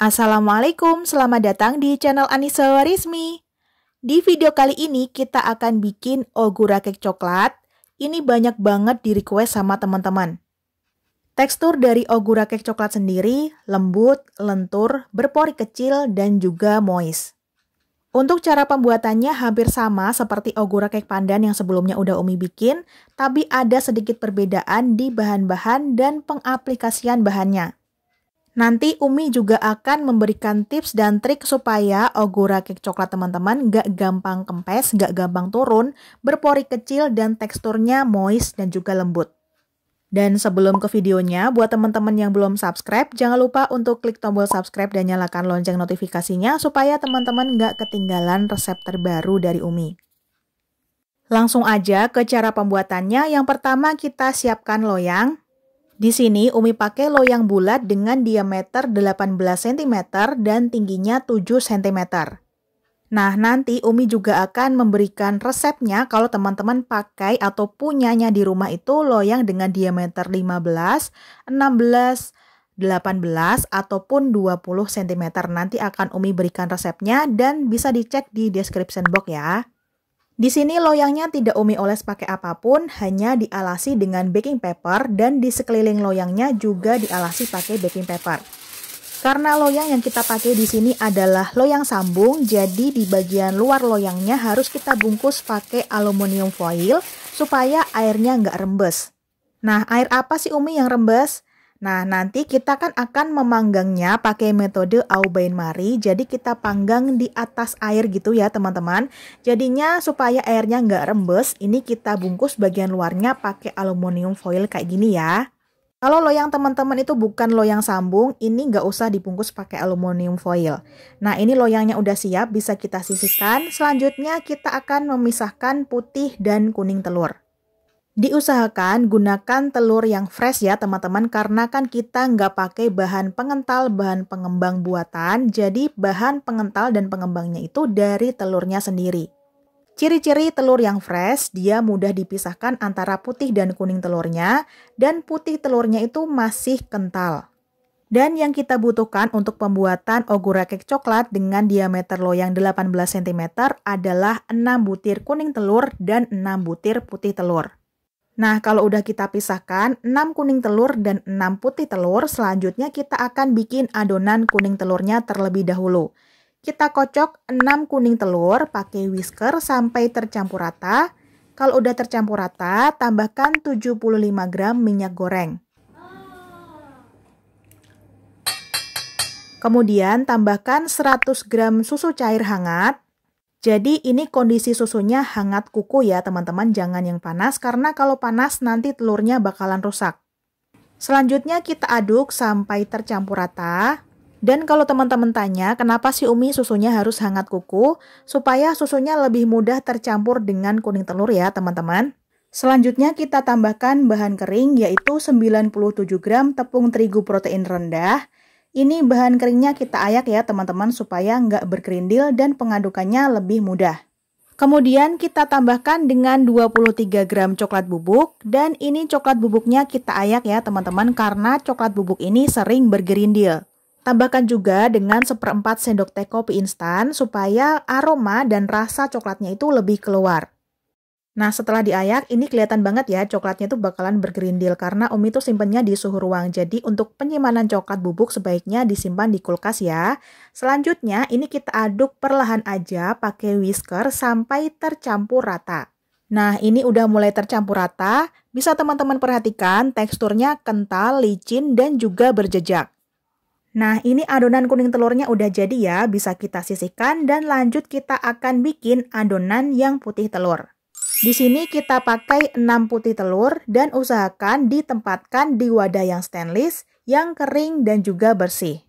Assalamualaikum, selamat datang di channel Anissa Warismi. Di video kali ini kita akan bikin ogura cake coklat. Ini banyak banget di request sama teman-teman. Tekstur dari ogura cake coklat sendiri lembut, lentur, berpori kecil, dan juga moist. Untuk cara pembuatannya hampir sama seperti ogura cake pandan yang sebelumnya udah Umi bikin, tapi ada sedikit perbedaan di bahan-bahan dan pengaplikasian bahannya. Nanti Umi juga akan memberikan tips dan trik supaya Ogura cake coklat teman-teman gak gampang kempes, gak gampang turun, berpori kecil dan teksturnya moist dan juga lembut. Dan sebelum ke videonya, buat teman-teman yang belum subscribe, jangan lupa untuk klik tombol subscribe dan nyalakan lonceng notifikasinya supaya teman-teman nggak ketinggalan resep terbaru dari Umi. Langsung aja ke cara pembuatannya. Yang pertama kita siapkan loyang. Di sini Umi pakai loyang bulat dengan diameter 18 cm dan tingginya 7 cm. Nah, nanti Umi juga akan memberikan resepnya kalau teman-teman pakai atau punyanya di rumah itu loyang dengan diameter 15, 16, 18 ataupun 20 cm. Nanti akan Umi berikan resepnya dan bisa dicek di description box ya. Di sini loyangnya tidak Umi oles pakai apapun, hanya dialasi dengan baking paper dan di sekeliling loyangnya juga dialasi pakai baking paper. Karena loyang yang kita pakai di sini adalah loyang sambung, jadi di bagian luar loyangnya harus kita bungkus pakai aluminium foil supaya airnya nggak rembes. Nah, air apa sih Umi yang rembes? Nah, nanti kita kan akan memanggangnya pakai metode au bain mari. Jadi kita panggang di atas air gitu ya, teman-teman. Jadinya supaya airnya nggak rembes, ini kita bungkus bagian luarnya pakai aluminium foil kayak gini ya. Kalau loyang teman-teman itu bukan loyang sambung, ini nggak usah dibungkus pakai aluminium foil. Nah ini loyangnya udah siap, bisa kita sisihkan. Selanjutnya kita akan memisahkan putih dan kuning telur. Diusahakan gunakan telur yang fresh ya teman-teman karena kan kita nggak pakai bahan pengental, bahan pengembang buatan. Jadi bahan pengental dan pengembangnya itu dari telurnya sendiri. Ciri-ciri telur yang fresh, dia mudah dipisahkan antara putih dan kuning telurnya dan putih telurnya itu masih kental. Dan yang kita butuhkan untuk pembuatan ogura cake coklat dengan diameter loyang 18 cm adalah 6 butir kuning telur dan 6 butir putih telur. Nah, kalau udah kita pisahkan 6 kuning telur dan 6 putih telur, selanjutnya kita akan bikin adonan kuning telurnya terlebih dahulu. Kita kocok 6 kuning telur pakai whisker sampai tercampur rata. Kalau udah tercampur rata, tambahkan 75 gram minyak goreng. Kemudian tambahkan 100 gram susu cair hangat, jadi ini kondisi susunya hangat kuku ya teman-teman, jangan yang panas karena kalau panas nanti telurnya bakalan rusak. Selanjutnya kita aduk sampai tercampur rata. Dan kalau teman-teman tanya kenapa si Umi susunya harus hangat kuku, supaya susunya lebih mudah tercampur dengan kuning telur ya teman-teman. Selanjutnya kita tambahkan bahan kering yaitu 97 gram tepung terigu protein rendah, ini bahan keringnya kita ayak ya teman-teman supaya nggak berkerindil dan pengadukannya lebih mudah. Kemudian kita tambahkan dengan 23 gram coklat bubuk dan ini coklat bubuknya kita ayak ya teman-teman karena coklat bubuk ini sering bergerindil. Tambahkan juga dengan seperempat sendok teh kopi instan supaya aroma dan rasa coklatnya itu lebih keluar. Nah, setelah diayak, ini kelihatan banget ya coklatnya tuh bakalan bergerindil karena Umi tuh simpennya di suhu ruang. Jadi, untuk penyimpanan coklat bubuk sebaiknya disimpan di kulkas ya. Selanjutnya, ini kita aduk perlahan aja pakai whisker sampai tercampur rata. Nah, ini udah mulai tercampur rata. Bisa teman-teman perhatikan teksturnya kental, licin, dan juga berjejak. Nah, ini adonan kuning telurnya udah jadi ya, bisa kita sisihkan dan lanjut kita akan bikin adonan yang putih telur. Di sini kita pakai 6 putih telur dan usahakan ditempatkan di wadah yang stainless, yang kering dan juga bersih.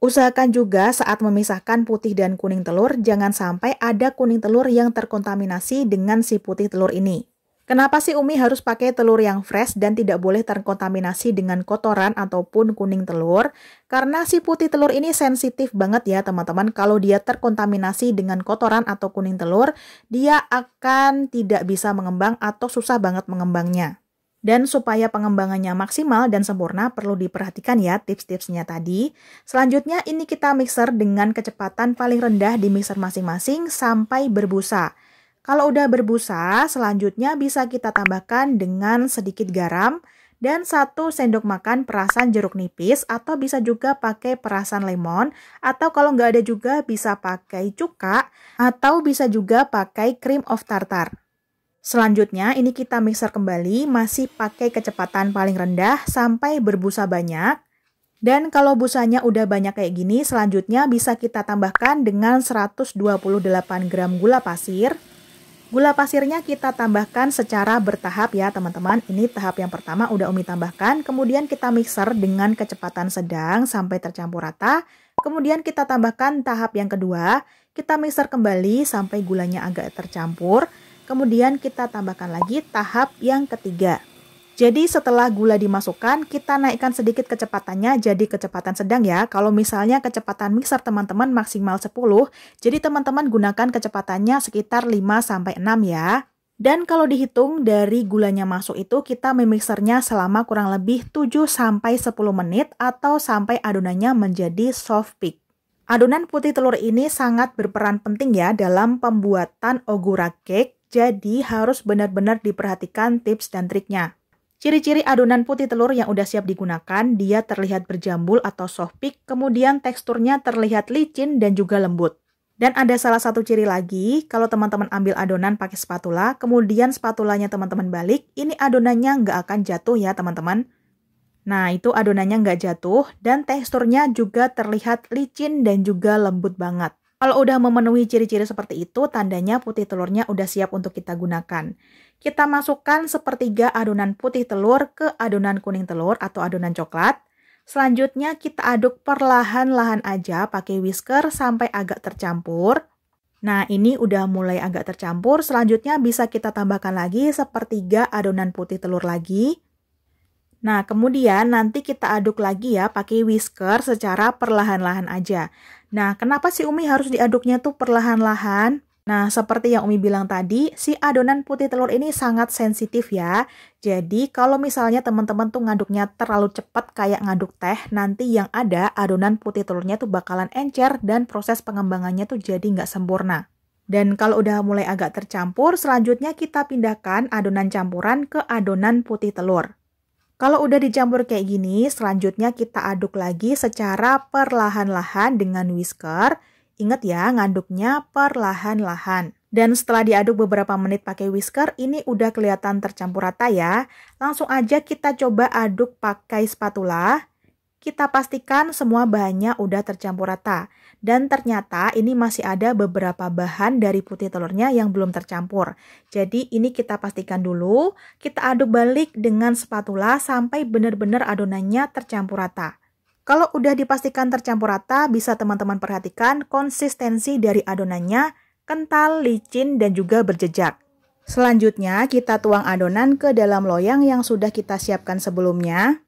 Usahakan juga saat memisahkan putih dan kuning telur, jangan sampai ada kuning telur yang terkontaminasi dengan si putih telur ini. Kenapa sih Umi harus pakai telur yang fresh dan tidak boleh terkontaminasi dengan kotoran ataupun kuning telur? Karena si putih telur ini sensitif banget ya teman-teman. Kalau dia terkontaminasi dengan kotoran atau kuning telur, dia akan tidak bisa mengembang atau susah banget mengembangnya. Dan supaya pengembangannya maksimal dan sempurna perlu diperhatikan ya tips-tipsnya tadi. Selanjutnya ini kita mixer dengan kecepatan paling rendah di mixer masing-masing sampai berbusa. Kalau udah berbusa, selanjutnya bisa kita tambahkan dengan sedikit garam dan satu sendok makan perasan jeruk nipis atau bisa juga pakai perasan lemon atau kalau nggak ada juga bisa pakai cuka atau bisa juga pakai cream of tartar. Selanjutnya ini kita mixer kembali masih pakai kecepatan paling rendah sampai berbusa banyak. Dan kalau busanya udah banyak kayak gini, selanjutnya bisa kita tambahkan dengan 128 gram gula pasir, Gula pasirnya kita tambahkan secara bertahap ya teman-teman. Ini tahap yang pertama udah Umi tambahkan. Kemudian kita mixer dengan kecepatan sedang sampai tercampur rata. Kemudian kita tambahkan tahap yang kedua. Kita mixer kembali sampai gulanya agak tercampur. Kemudian kita tambahkan lagi tahap yang ketiga. Jadi setelah gula dimasukkan, kita naikkan sedikit kecepatannya jadi kecepatan sedang ya. Kalau misalnya kecepatan mixer teman-teman maksimal 10, jadi teman-teman gunakan kecepatannya sekitar 5-6 ya. Dan kalau dihitung dari gulanya masuk itu kita memixernya selama kurang lebih 7-10 menit atau sampai adonannya menjadi soft peak. Adonan putih telur ini sangat berperan penting ya dalam pembuatan ogura cake, jadi harus benar-benar diperhatikan tips dan triknya. Ciri-ciri adonan putih telur yang udah siap digunakan, dia terlihat berjambul atau soft peak, kemudian teksturnya terlihat licin dan juga lembut. Dan ada salah satu ciri lagi, kalau teman-teman ambil adonan pakai spatula, kemudian spatulanya teman-teman balik, ini adonannya nggak akan jatuh ya teman-teman. Nah, itu adonannya nggak jatuh dan teksturnya juga terlihat licin dan juga lembut banget. Kalau udah memenuhi ciri-ciri seperti itu, tandanya putih telurnya udah siap untuk kita gunakan. Kita masukkan sepertiga adonan putih telur ke adonan kuning telur atau adonan coklat. Selanjutnya kita aduk perlahan-lahan aja pakai whisker sampai agak tercampur. Nah, ini udah mulai agak tercampur. Selanjutnya bisa kita tambahkan lagi sepertiga adonan putih telur lagi. Nah, kemudian nanti kita aduk lagi ya pakai whisker secara perlahan-lahan aja. Nah, kenapa si Umi harus diaduknya tuh perlahan-lahan? Nah, seperti yang Umi bilang tadi, si adonan putih telur ini sangat sensitif ya. Jadi, kalau misalnya teman-teman tuh ngaduknya terlalu cepat kayak ngaduk teh, nanti yang ada adonan putih telurnya tuh bakalan encer dan proses pengembangannya tuh jadi nggak sempurna. Dan kalau udah mulai agak tercampur, selanjutnya kita pindahkan adonan campuran ke adonan putih telur. Kalau udah dicampur kayak gini, selanjutnya kita aduk lagi secara perlahan-lahan dengan whisker. Ingat ya, ngaduknya perlahan-lahan. Dan setelah diaduk beberapa menit pakai whisker, ini udah kelihatan tercampur rata ya. Langsung aja kita coba aduk pakai spatula. Kita pastikan semua bahannya udah tercampur rata. Dan ternyata ini masih ada beberapa bahan dari putih telurnya yang belum tercampur. Jadi ini kita pastikan dulu, kita aduk balik dengan spatula sampai benar-benar adonannya tercampur rata. Kalau udah dipastikan tercampur rata, bisa teman-teman perhatikan konsistensi dari adonannya kental, licin, dan juga berjejak. Selanjutnya, kita tuang adonan ke dalam loyang yang sudah kita siapkan sebelumnya.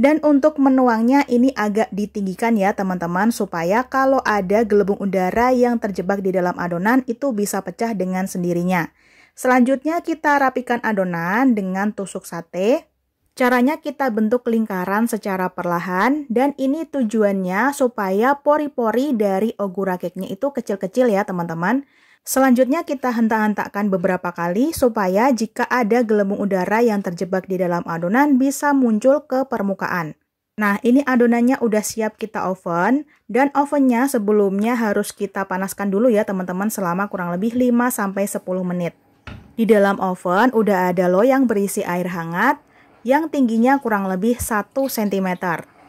Dan untuk menuangnya ini agak ditinggikan ya teman-teman supaya kalau ada gelembung udara yang terjebak di dalam adonan itu bisa pecah dengan sendirinya. Selanjutnya kita rapikan adonan dengan tusuk sate. Caranya kita bentuk lingkaran secara perlahan dan ini tujuannya supaya pori-pori dari ogura cake-nya itu kecil-kecil ya teman-teman. Selanjutnya kita hentak-hentakkan beberapa kali supaya jika ada gelembung udara yang terjebak di dalam adonan bisa muncul ke permukaan. Nah, ini adonannya udah siap kita oven dan ovennya sebelumnya harus kita panaskan dulu ya teman-teman selama kurang lebih 5 10 menit. Di dalam oven udah ada loyang berisi air hangat yang tingginya kurang lebih 1 cm.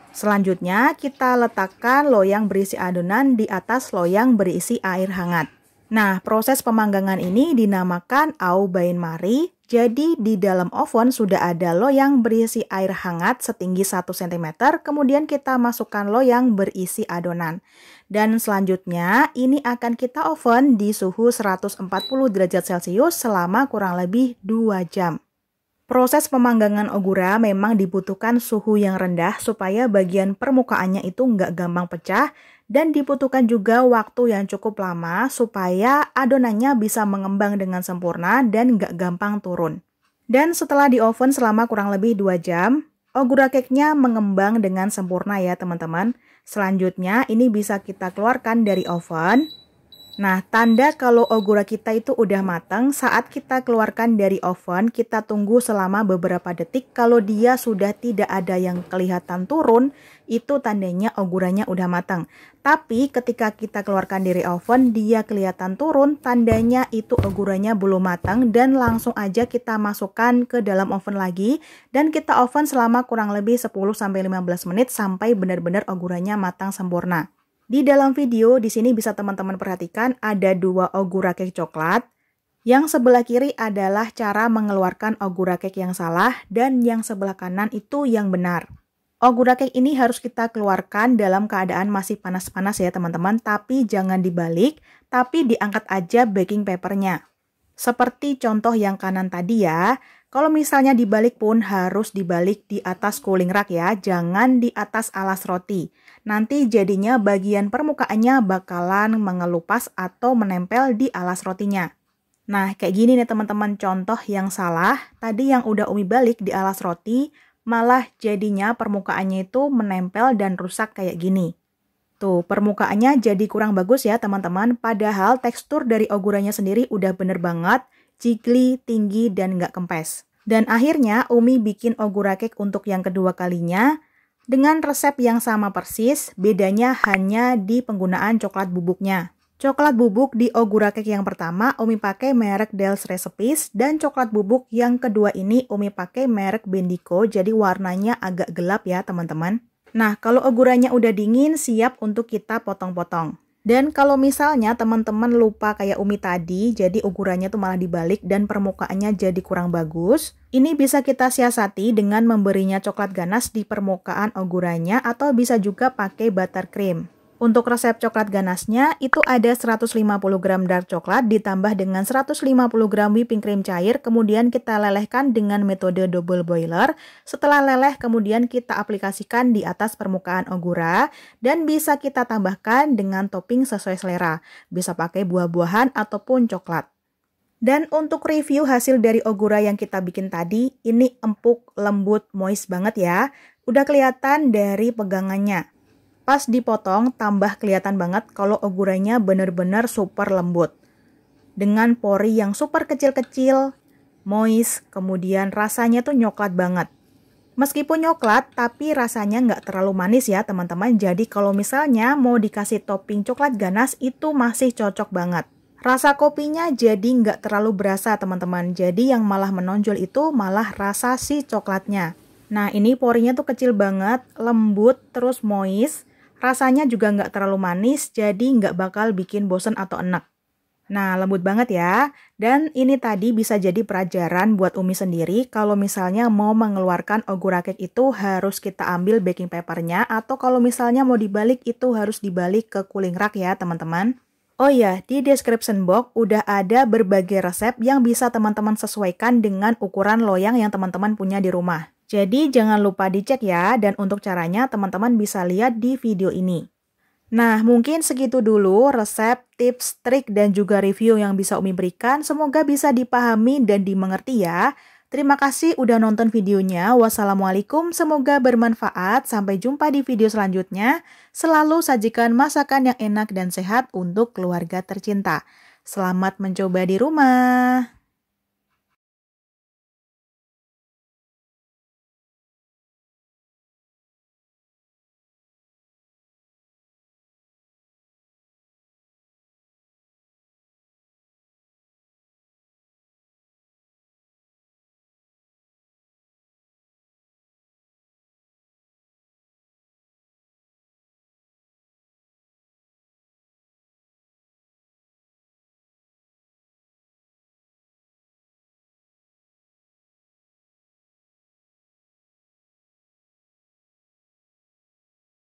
Selanjutnya kita letakkan loyang berisi adonan di atas loyang berisi air hangat. Nah, proses pemanggangan ini dinamakan au bain mari. Jadi di dalam oven sudah ada loyang berisi air hangat setinggi 1 cm, kemudian kita masukkan loyang berisi adonan. Dan selanjutnya ini akan kita oven di suhu 140 derajat Celcius selama kurang lebih 2 jam. Proses pemanggangan ogura memang dibutuhkan suhu yang rendah supaya bagian permukaannya itu nggak gampang pecah dan dibutuhkan juga waktu yang cukup lama supaya adonannya bisa mengembang dengan sempurna dan nggak gampang turun. Dan setelah di oven selama kurang lebih 2 jam, ogura cake-nya mengembang dengan sempurna ya teman-teman. Selanjutnya ini bisa kita keluarkan dari oven Nah, tanda kalau ogura kita itu udah matang, saat kita keluarkan dari oven, kita tunggu selama beberapa detik. Kalau dia sudah tidak ada yang kelihatan turun, itu tandanya oguranya udah matang. Tapi ketika kita keluarkan dari oven, dia kelihatan turun, tandanya itu oguranya belum matang dan langsung aja kita masukkan ke dalam oven lagi dan kita oven selama kurang lebih 10 15 menit sampai benar-benar oguranya matang sempurna. Di dalam video di sini bisa teman-teman perhatikan ada dua ogura cake coklat. Yang sebelah kiri adalah cara mengeluarkan ogura cake yang salah dan yang sebelah kanan itu yang benar. Ogura cake ini harus kita keluarkan dalam keadaan masih panas-panas ya teman-teman, tapi jangan dibalik, tapi diangkat aja baking papernya. Seperti contoh yang kanan tadi ya, kalau misalnya dibalik pun harus dibalik di atas cooling rack ya, jangan di atas alas roti. Nanti jadinya bagian permukaannya bakalan mengelupas atau menempel di alas rotinya. Nah, kayak gini nih teman-teman contoh yang salah. Tadi yang udah Umi balik di alas roti, malah jadinya permukaannya itu menempel dan rusak kayak gini. Tuh, gitu. permukaannya jadi kurang bagus ya teman-teman, padahal tekstur dari ogurannya sendiri udah bener banget, cikli tinggi, dan nggak kempes. Dan akhirnya Umi bikin ogura cake untuk yang kedua kalinya dengan resep yang sama persis, bedanya hanya di penggunaan coklat bubuknya. Coklat bubuk di ogura cake yang pertama Umi pakai merek Del's Recipes dan coklat bubuk yang kedua ini Umi pakai merek Bendico jadi warnanya agak gelap ya teman-teman. Nah, kalau ogurannya udah dingin, siap untuk kita potong-potong. Dan kalau misalnya teman-teman lupa kayak Umi tadi, jadi ukurannya tuh malah dibalik dan permukaannya jadi kurang bagus, ini bisa kita siasati dengan memberinya coklat ganas di permukaan ogurannya atau bisa juga pakai buttercream. Untuk resep coklat ganasnya itu ada 150 gram dark coklat ditambah dengan 150 gram whipping cream cair kemudian kita lelehkan dengan metode double boiler. Setelah leleh kemudian kita aplikasikan di atas permukaan ogura dan bisa kita tambahkan dengan topping sesuai selera. Bisa pakai buah-buahan ataupun coklat. Dan untuk review hasil dari ogura yang kita bikin tadi, ini empuk, lembut, moist banget ya. Udah kelihatan dari pegangannya. Pas dipotong, tambah kelihatan banget kalau ogurannya benar-benar super lembut. Dengan pori yang super kecil-kecil, moist, kemudian rasanya tuh nyoklat banget. Meskipun nyoklat, tapi rasanya nggak terlalu manis ya teman-teman. Jadi kalau misalnya mau dikasih topping coklat ganas, itu masih cocok banget. Rasa kopinya jadi nggak terlalu berasa teman-teman. Jadi yang malah menonjol itu malah rasa si coklatnya. Nah ini porinya tuh kecil banget, lembut, terus moist. Rasanya juga nggak terlalu manis, jadi nggak bakal bikin bosen atau enak. Nah, lembut banget ya. Dan ini tadi bisa jadi pelajaran buat Umi sendiri kalau misalnya mau mengeluarkan ogurakek itu harus kita ambil baking papernya atau kalau misalnya mau dibalik itu harus dibalik ke cooling rack ya teman-teman. Oh iya, di description box udah ada berbagai resep yang bisa teman-teman sesuaikan dengan ukuran loyang yang teman-teman punya di rumah. Jadi jangan lupa dicek ya dan untuk caranya teman-teman bisa lihat di video ini. Nah, mungkin segitu dulu resep, tips, trik, dan juga review yang bisa Umi berikan. Semoga bisa dipahami dan dimengerti ya. Terima kasih udah nonton videonya. Wassalamualaikum, semoga bermanfaat. Sampai jumpa di video selanjutnya. Selalu sajikan masakan yang enak dan sehat untuk keluarga tercinta. Selamat mencoba di rumah.